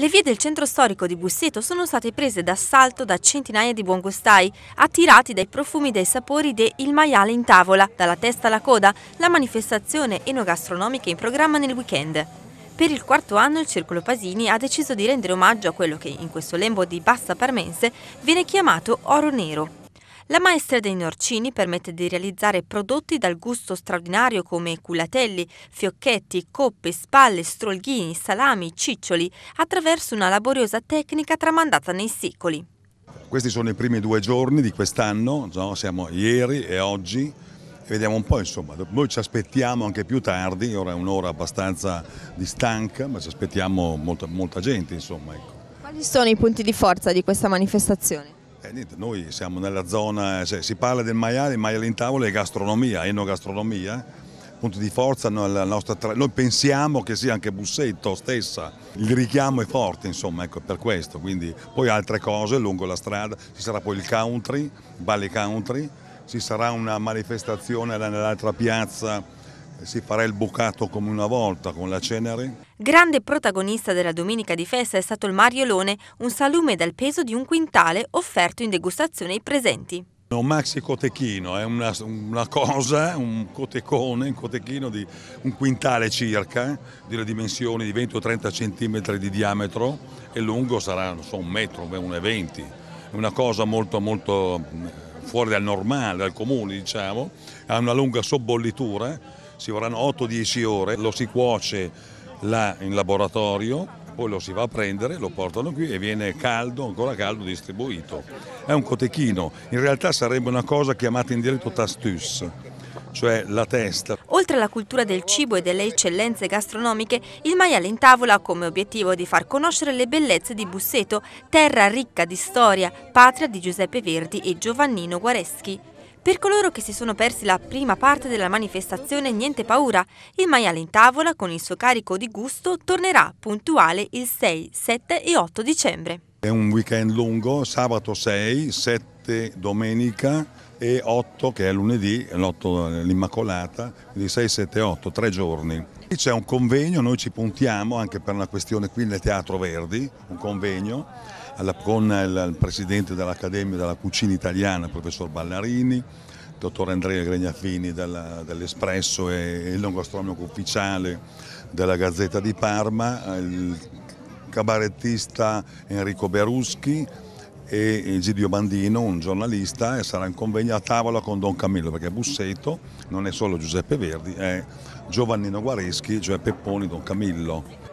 Le vie del centro storico di Busseto sono state prese d'assalto da centinaia di buongustai, attirati dai profumi e dai sapori de Il maiale in tavola, dalla testa alla coda, la manifestazione enogastronomica in programma nel weekend. Per il quarto anno il Circolo Pasini ha deciso di rendere omaggio a quello che in questo lembo di Bassa Parmense viene chiamato oro nero. La maestra dei Norcini permette di realizzare prodotti dal gusto straordinario come culatelli, fiocchetti, coppe, spalle, strolghini, salami, ciccioli, attraverso una laboriosa tecnica tramandata nei secoli. Questi sono i primi due giorni di quest'anno, no? siamo ieri e oggi, e vediamo un po', insomma, noi ci aspettiamo anche più tardi, ora è un'ora abbastanza di stanca, ma ci aspettiamo molta, molta gente, insomma. Ecco. Quali sono i punti di forza di questa manifestazione? Eh, niente, noi siamo nella zona, cioè, si parla del maiale, il maiale in tavola è gastronomia, enogastronomia, eh. punto di forza, nostra, noi pensiamo che sia anche Busseto stessa, il richiamo è forte insomma, ecco, per questo, quindi poi altre cose lungo la strada, ci sarà poi il country, il Valley Country, ci sarà una manifestazione nell'altra piazza si farà il bucato come una volta con la cenere. Grande protagonista della domenica di festa è stato il Mariolone, un salume dal peso di un quintale offerto in degustazione ai presenti. Un maxi cotechino, è una, una, cosa, un cotecone, un cotechino di un quintale circa, eh, delle dimensioni di 20 o 30 cm di diametro e lungo sarà so, un metro, 1,20 È una cosa molto molto mm, fuori dal normale, dal comune diciamo, ha una lunga sobbollitura ci vorranno 8-10 ore, lo si cuoce là in laboratorio, poi lo si va a prendere, lo portano qui e viene caldo, ancora caldo, distribuito. È un cotechino, in realtà sarebbe una cosa chiamata in diretto tastus, cioè la testa. Oltre alla cultura del cibo e delle eccellenze gastronomiche, il maiale in tavola ha come obiettivo di far conoscere le bellezze di Busseto, terra ricca di storia, patria di Giuseppe Verdi e Giovannino Guareschi. Per coloro che si sono persi la prima parte della manifestazione Niente paura, il maiale in tavola con il suo carico di gusto tornerà puntuale il 6, 7 e 8 dicembre. È un weekend lungo, sabato 6, 7 domenica e 8 che è lunedì, l'Immacolata, quindi 6, 7, 8, tre giorni. C'è un convegno, noi ci puntiamo anche per una questione qui nel Teatro Verdi, un convegno alla Pronna il presidente dell'Accademia della Cucina Italiana, il professor Ballarini, il dottor Andrea Gregnafini dell'Espresso e il non ufficiale della Gazzetta di Parma, il cabarettista Enrico Beruschi e Egidio Bandino, un giornalista, e sarà in convegno a tavola con Don Camillo, perché Busseto non è solo Giuseppe Verdi, è Giovannino Guareschi, cioè Pepponi Don Camillo.